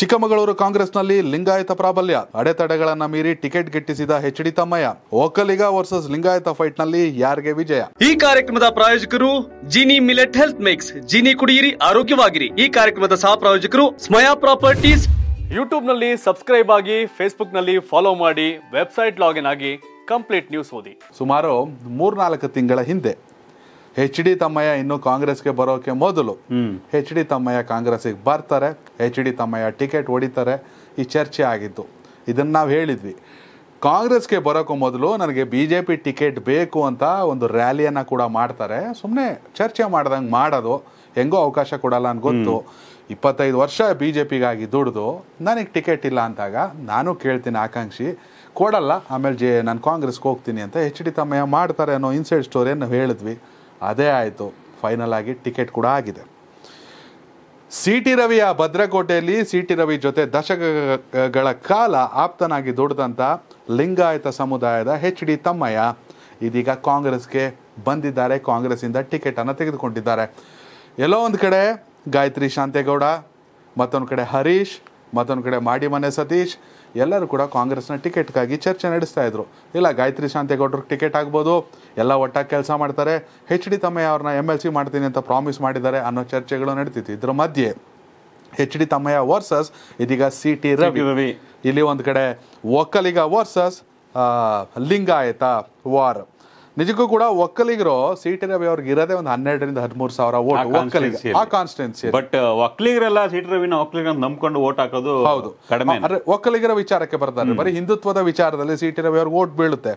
ಚಿಕ್ಕಮಗಳೂರು ಕಾಂಗ್ರೆಸ್ನಲ್ಲಿ ಲಿಂಗಾಯತ ಪ್ರಾಬಲ್ಯ ಅಡೆತಡೆಗಳನ್ನ ಮೀರಿ ಟಿಕೆಟ್ ಗಿಟ್ಟಿಸಿದ H D Thammaiah Vokkaliga versus Lingayat fight ನಲ್ಲಿ ಯಾರಿಗೆ ವಿಜಯ ಈ ಕಾರ್ಯಕ್ರಮದ ಪ್ರಾಯೋಜಕರು Jini millet health mix Jini ಕುಡಿಯಿರಿ ಆರೋಗ್ಯವಾಗಿರಿ ಈ ಕಾರ್ಯಕ್ರಮದ ಸಹ ಪ್ರಾಯೋಜಕರು ಸ್ಮಯಾ ಪ್ರಾಪರ್ಟೀಸ್ ಯೂಟ್ಯೂಬ್ ನಲ್ಲಿ ಸಬ್ಸ್ಕ್ರೈಬ್ ಆಗಿ ಫೇಸ್ಬುಕ್ ನಲ್ಲಿ ಫಾಲೋ ಮಾಡಿ ವೆಬ್ಸೈಟ್ ಲಾಗಿನ್ ಆಗಿ ಕಂಪ್ಲೀಟ್ ನ್ಯೂಸ್ ಓದಿ ಸುಮಾರು ಮೂರ್ನಾಲ್ಕು ತಿಂಗಳ ಹಿಂದೆ ಎಚ್ ಡಿ ತಮ್ಮಯ್ಯ ಇನ್ನು ಕಾಂಗ್ರೆಸ್ಗೆ ಬರೋಕೆ ಮೊದಲು ಎಚ್ ಡಿ ತಮ್ಮಯ್ಯ ಕಾಂಗ್ರೆಸ್ಗೆ ಬರ್ತಾರೆ ಎಚ್ ಡಿ ತಮ್ಮಯ್ಯ ಟಿಕೆಟ್ ಹೊಡಿತಾರೆ ಈ ಚರ್ಚೆ ಆಗಿದ್ದು ಇದನ್ನು ನಾವು ಹೇಳಿದ್ವಿ ಕಾಂಗ್ರೆಸ್ಗೆ ಬರೋಕ್ಕೂ ಮೊದಲು ನನಗೆ ಬಿ ಜೆ ಪಿ ಟಿಕೆಟ್ ಬೇಕು ಅಂತ ಒಂದು ರ್ಯಾಲಿಯನ್ನು ಕೂಡ ಮಾಡ್ತಾರೆ ಸುಮ್ಮನೆ ಚರ್ಚೆ ಮಾಡ್ದಂಗೆ ಮಾಡೋದು ಹೆಂಗೋ ಅವಕಾಶ ಕೊಡಲ್ಲ ಅಂತ ಗೊತ್ತು ಇಪ್ಪತ್ತೈದು ವರ್ಷ ಬಿ ಜೆ ಪಿಗಾಗಿ ದುಡಿದು ನನಗೆ ಟಿಕೆಟ್ ಇಲ್ಲ ಅಂತಾಗ ನಾನು ಕೇಳ್ತೀನಿ ಆಕಾಂಕ್ಷಿ ಕೊಡಲ್ಲ ಆಮೇಲೆ ಜೆ ನಾನು ಕಾಂಗ್ರೆಸ್ಗೆ ಹೋಗ್ತೀನಿ ಅಂತ ಎಚ್ ಡಿ ತಮ್ಮಯ್ಯ ಮಾಡ್ತಾರೆ ಅನ್ನೋ ಇನ್ಸೈಡ್ ಸ್ಟೋರಿಯನ್ನು ಹೇಳಿದ್ವಿ ಅದೇ ಆಯಿತು ಫೈನಲ್ ಆಗಿ ಟಿಕೆಟ್ ಕೂಡ ಆಗಿದೆ ಸಿ ಟಿ ರವಿಯ ಭದ್ರಕೋಟೆಯಲ್ಲಿ ಸಿ ಟಿ ರವಿ ಜೊತೆ ದಶಕಗಳ ಕಾಲ ಆಪ್ತನಾಗಿ ದುಡಿದಂಥ ಲಿಂಗಾಯತ ಸಮುದಾಯದ ಹೆಚ್ ಡಿ ತಮ್ಮಯ್ಯ ಇದೀಗ ಕಾಂಗ್ರೆಸ್ಗೆ ಬಂದಿದ್ದಾರೆ ಕಾಂಗ್ರೆಸ್ಸಿಂದ ಟಿಕೆಟನ್ನು ತೆಗೆದುಕೊಂಡಿದ್ದಾರೆ ಎಲ್ಲೋ ಒಂದು ಕಡೆ ಗಾಯತ್ರಿ ಶಾಂತೇಗೌಡ ಮತ್ತೊಂದು ಕಡೆ ಹರೀಶ್ ಮತ್ತೊಂದು ಕಡೆ ಮಾಡಿ ಮನೆ ಸತೀಶ್ ಎಲ್ಲರೂ ಕೂಡ ಕಾಂಗ್ರೆಸ್ನ ಟಿಕೆಟ್ಗಾಗಿ ಚರ್ಚೆ ನಡೆಸ್ತಾ ಇದ್ರು ಇಲ್ಲ ಗಾಯತ್ರಿ ಶಾಂತೇಗೌಡರಿಗೆ ಟಿಕೆಟ್ ಆಗ್ಬೋದು ಎಲ್ಲ ಒಟ್ಟಾಗಿ ಕೆಲಸ ಮಾಡ್ತಾರೆ ಹೆಚ್ ಡಿ ತಮ್ಮಯ್ಯ ಅವ್ರನ್ನ ಎಮ್ ಎಲ್ ಸಿ ಮಾಡ್ತೀನಿ ಅಂತ ಪ್ರಾಮಿಸ್ ಮಾಡಿದ್ದಾರೆ ಅನ್ನೋ ಚರ್ಚೆಗಳು ನಡೀತಿತ್ತು ಇದ್ರ ಮಧ್ಯೆ ಹೆಚ್ ಡಿ ತಮ್ಮಯ್ಯ ವರ್ಸಸ್ ಇದೀಗ ಸಿ ಟಿ ರವಿ ರವಿ ಇಲ್ಲಿ ಒಂದು ಕಡೆ ಒಕ್ಕಲಿಗ ವರ್ಸಸ್ ಲಿಂಗಾಯತ ವಾರ್ ನಿಜಕ್ಕೂ ಕೂಡ ಒಕ್ಕಲಿಗರು ಟಿ ರವಿ ಅವ್ರಿಗೆ ಇರೋದೇ ಒಂದು ಹನ್ನೆರಡರಿಂದ ಹದಿಮೂರು ಸಾವಿರ ಓಟ್ ಆ ಕಾನ್ಸ್ಟಿಟ್ಯೂನ್ಸಿ ಬಟ್ ಒಕ್ಕಲಿಗರೆಲ್ಲ ಸಿಟಿ ರವಿನ ಒಕ್ಕಲಿಗರ ನಂಬ್ಕೊಂಡು ಓಟ್ ಹಾಕೋದು ಹೌದು ಕಡಿಮೆ ಒಕ್ಕಲಿಗರ ವಿಚಾರಕ್ಕೆ ಬರ್ತಾರೆ ಬರೀ ಹಿಂದುತ್ವದ ವಿಚಾರದಲ್ಲಿ ಸಿಟಿ ರವಿ ಅವ್ರಿಗೆ ಓಟ್ ಬೀಳುತ್ತೆ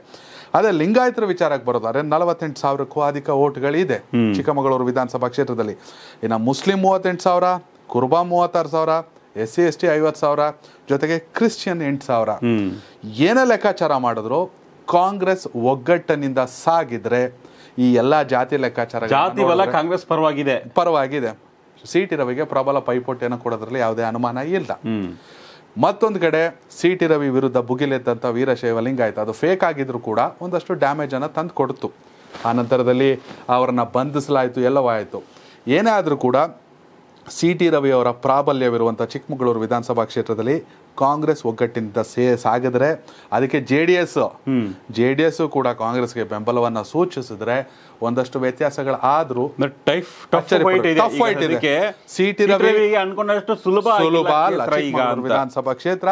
ಅದೇ ಲಿಂಗಾಯತರ ವಿಚಾರಕ್ಕೆ ಬರೋದಾದ್ರೆ ನಲವತ್ತೆಂಟು ಸಾವಿರಕ್ಕೂ ಅಧಿಕ ಓಟ್ಗಳಿದೆ ಚಿಕ್ಕಮಗಳೂರು ವಿಧಾನಸಭಾ ಕ್ಷೇತ್ರದಲ್ಲಿ ಇನ್ನು ಮುಸ್ಲಿಂ ಮೂವತ್ತೆಂಟು ಸಾವಿರ ಕುರ್ಬಾ ಮೂವತ್ತಾರು ಸಾವಿರ ಎಸ್ ಸಿ ಎಸ್ ಟಿ ಐವತ್ತು ಸಾವಿರ ಜೊತೆಗೆ ಕ್ರಿಶ್ಚಿಯನ್ ಎಂಟು ಸಾವಿರ ಏನೇ ಲೆಕ್ಕಾಚಾರ ಮಾಡಿದ್ರು ಕಾಂಗ್ರೆಸ್ ಒಗ್ಗಟ್ಟಿನಿಂದ ಸಾಗಿದ್ರೆ ಈ ಎಲ್ಲ ಜಾತಿ ಲೆಕ್ಕಾಚಾರ ಜಾತಿ ಕಾಂಗ್ರೆಸ್ ಪರವಾಗಿದೆ ಪರವಾಗಿದೆ ಸೀಟ್ ರವಿಗೆ ಪ್ರಬಲ ಪೈಪೋಟಿಯನ್ನು ಕೊಡೋದ್ರಲ್ಲಿ ಯಾವುದೇ ಅನುಮಾನ ಇಲ್ಲ ಮತ್ತೊಂದು ಕಡೆ ಸಿ ರವಿ ವಿರುದ್ಧ ಭುಗಿಲೆದ್ದಂತ ವೀರಶೈವ ಲಿಂಗಾಯತ ಅದು ಫೇಕ್ ಆಗಿದ್ರು ಕೂಡ ಒಂದಷ್ಟು ಅನ್ನ ತಂದು ಕೊಡ್ತು ಆ ನಂತರದಲ್ಲಿ ಅವರನ್ನ ಬಂಧಿಸಲಾಯಿತು ಎಲ್ಲವೂ ಆಯ್ತು ಏನೇ ಆದರೂ ಕೂಡ ಸಿ ಟಿ ಅವರ ಪ್ರಾಬಲ್ಯವಿರುವಂಥ ಚಿಕ್ಕಮಗಳೂರು ವಿಧಾನಸಭಾ ಕ್ಷೇತ್ರದಲ್ಲಿ ಕಾಂಗ್ರೆಸ್ ಒಗ್ಗಟ್ಟಿನಿಂದ ಸೇ ಸಾಗಿದ್ರೆ ಅದಕ್ಕೆ J D S J D S ಕೂಡ ಕಾಂಗ್ರೆಸ್ಗೆ ಬೆಂಬಲವನ್ನ ಸೂಚಿಸಿದ್ರೆ ಒಂದಷ್ಟು ವ್ಯತ್ಯಾಸಗಳು ಆದ್ರೂ ಅನ್ಕೊಂಡಷ್ಟು ಸುಲಭ ಸುಲಭ ಅಲ್ಲ ವಿಧಾನಸಭಾ ಕ್ಷೇತ್ರ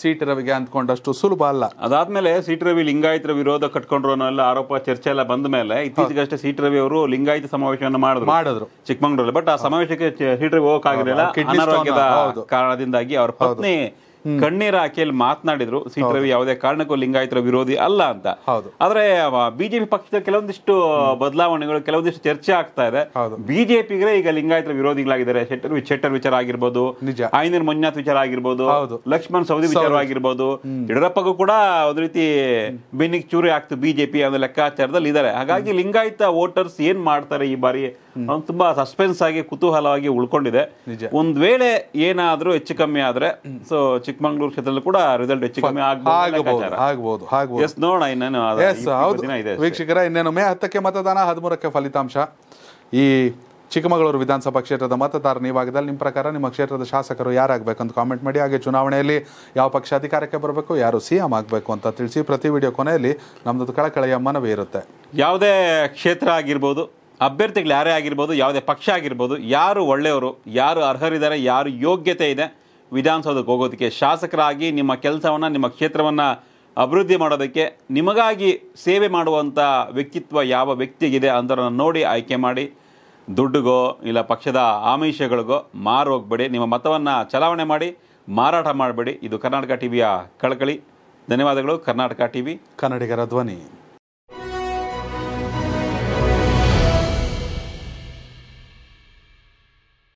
ಸೀಟ್ ರವಿಗೆ ಅಂದ್ಕೊಂಡಷ್ಟು ಸುಲಭ ಅಲ್ಲ ಅದಾದ್ಮೇಲೆ ಸೀಟ್ ರವಿ ಲಿಂಗಾಯತರ ವಿರೋಧ ಕಟ್ಕೊಂಡ್ರು ಅನ್ನೋ ಆರೋಪ ಚರ್ಚೆ ಎಲ್ಲ ಬಂದ ಮೇಲೆ ಇತ್ತೀಚೆಗಷ್ಟೇ ಸೀಟ್ ರವಿ ಅವರು ಲಿಂಗಾಯತ ಸಮಾವೇಶವನ್ನು ಮಾಡಿದ್ರು ಮಾಡಿದ್ರು ಚಿಕ್ಕಮಂಗ್ಳೂರಲ್ಲಿ ಬಟ್ ಆ ಸಮಾವೇಶಕ್ಕೆ ಸೀಟ್ ರವಿ ಹೋಗಕ್ಕಾಗಲಿಲ್ಲ ಕಾರಣದಿಂದಾಗಿ ಅವ್ರ ಪತ್ನಿ ಕಣ್ಣೀರ ಹಾಕಿಯಲ್ಲಿ ಮಾತನಾಡಿದ್ರು ಸಿಟಿ ರವಿ ಯಾವುದೇ ಕಾರಣಕ್ಕೂ ಲಿಂಗಾಯತರ ವಿರೋಧಿ ಅಲ್ಲ ಅಂತ ಆದ್ರೆ ಬಿಜೆಪಿ ಪಕ್ಷದ ಕೆಲವೊಂದಿಷ್ಟು ಬದಲಾವಣೆಗಳು ಕೆಲವೊಂದಿಷ್ಟು ಚರ್ಚೆ ಆಗ್ತಾ ಇದೆ ಬಿಜೆಪಿಗ್ರೆ ಈಗ ಲಿಂಗಾಯತರ ವಿರೋಧಿಗಳಾಗಿದ್ದಾರೆ ಶೆಟ್ಟರ್ ಶೆಟ್ಟರ್ ವಿಚಾರ ಆಗಿರ್ಬೋದು ಆಯ್ನರ್ ಮಂಜುನಾಥ್ ವಿಚಾರ ಆಗಿರ್ಬೋದು ಲಕ್ಷ್ಮಣ್ ಸೌದಿ ವಿಚಾರ ಆಗಿರ್ಬೋದು ಯಡಿಯೂರಪ್ಪಗೂ ಕೂಡ ಒಂದ್ ರೀತಿ ಬೆನ್ನಿಗೆ ಚೂರಿ ಆಗ್ತು ಬಿಜೆಪಿ ಅನ್ನೋ ಲೆಕ್ಕಾಚಾರದಲ್ಲಿ ಇದ್ದಾರೆ ಹಾಗಾಗಿ ಲಿಂಗಾಯತ ವೋಟರ್ಸ್ ಏನ್ ಮಾಡ್ತಾರೆ ಈ ಬಾರಿ ಅವ್ನು ತುಂಬ ಸಸ್ಪೆನ್ಸ್ ಆಗಿ ಕುತೂಹಲವಾಗಿ ಉಳ್ಕೊಂಡಿದೆ ಒಂದ್ ವೇಳೆ ಏನಾದ್ರೂ ಹೆಚ್ಚು ಕಮ್ಮಿ ಆದ್ರೆ ಸೊ ಚಿಕ್ಕಮಂಗ್ಳೂರು ಕ್ಷೇತ್ರದಲ್ಲಿ ಕೂಡ ರಿಸಲ್ಟ್ ಹೆಚ್ಚು ಕಮ್ಮಿ ಆಗಬಹುದು ನೋಡೋಣ ವೀಕ್ಷಕರ ಮೇ ಹತ್ತಕ್ಕೆ ಮತದಾನ ಹದಿಮೂರಕ್ಕೆ ಫಲಿತಾಂಶ ಈ ಚಿಕ್ಕಮಗಳೂರು ವಿಧಾನಸಭಾ ಕ್ಷೇತ್ರದ ಮತದಾರ ನೀವಾಗದಲ್ಲಿ ನಿಮ್ಮ ಪ್ರಕಾರ ನಿಮ್ಮ ಕ್ಷೇತ್ರದ ಶಾಸಕರು ಯಾರಾಗಬೇಕಂತ ಕಾಮೆಂಟ್ ಮಾಡಿ ಹಾಗೆ ಚುನಾವಣೆಯಲ್ಲಿ ಯಾವ ಪಕ್ಷ ಅಧಿಕಾರಕ್ಕೆ ಬರಬೇಕು ಯಾರು ಸಿ ಎಂ ಆಗಬೇಕು ಅಂತ ತಿಳಿಸಿ ಪ್ರತಿ ವಿಡಿಯೋ ಕೊನೆಯಲ್ಲಿ ನಮ್ಮದು ಕಳಕಳಿಯ ಮನವಿ ಇರುತ್ತೆ ಯಾವುದೇ ಕ್ಷೇತ್ರ ಆಗಿರ್ಬೋದು ಅಭ್ಯರ್ಥಿಗಳು ಯಾರೇ ಆಗಿರ್ಬೋದು ಯಾವುದೇ ಪಕ್ಷ ಆಗಿರ್ಬೋದು ಯಾರು ಒಳ್ಳೆಯವರು ಯಾರು ಅರ್ಹರಿದ್ದಾರೆ ಯಾರು ಯೋಗ್ಯತೆ ಇದೆ ವಿಧಾನಸೌಧಕ್ಕೆ ಹೋಗೋದಕ್ಕೆ ಶಾಸಕರಾಗಿ ನಿಮ್ಮ ಕೆಲಸವನ್ನು ನಿಮ್ಮ ಕ್ಷೇತ್ರವನ್ನು ಅಭಿವೃದ್ಧಿ ಮಾಡೋದಕ್ಕೆ ನಿಮಗಾಗಿ ಸೇವೆ ಮಾಡುವಂಥ ವ್ಯಕ್ತಿತ್ವ ಯಾವ ವ್ಯಕ್ತಿಗಿದೆ ಅಂಥವ್ರನ್ನ ನೋಡಿ ಆಯ್ಕೆ ಮಾಡಿ ದುಡ್ಡುಗೋ ಇಲ್ಲ ಪಕ್ಷದ ಆಮಿಷಗಳಿಗೋ ಮಾರು ಹೋಗ್ಬೇಡಿ ನಿಮ್ಮ ಮತವನ್ನು ಚಲಾವಣೆ ಮಾಡಿ ಮಾರಾಟ ಮಾಡಬೇಡಿ ಇದು ಕರ್ನಾಟಕ ಟಿ ವಿಯ ಕಳಕಳಿ ಧನ್ಯವಾದಗಳು ಕರ್ನಾಟಕ ವಿ ಕನ್ನಡಿಗರ ಧ್ವನಿ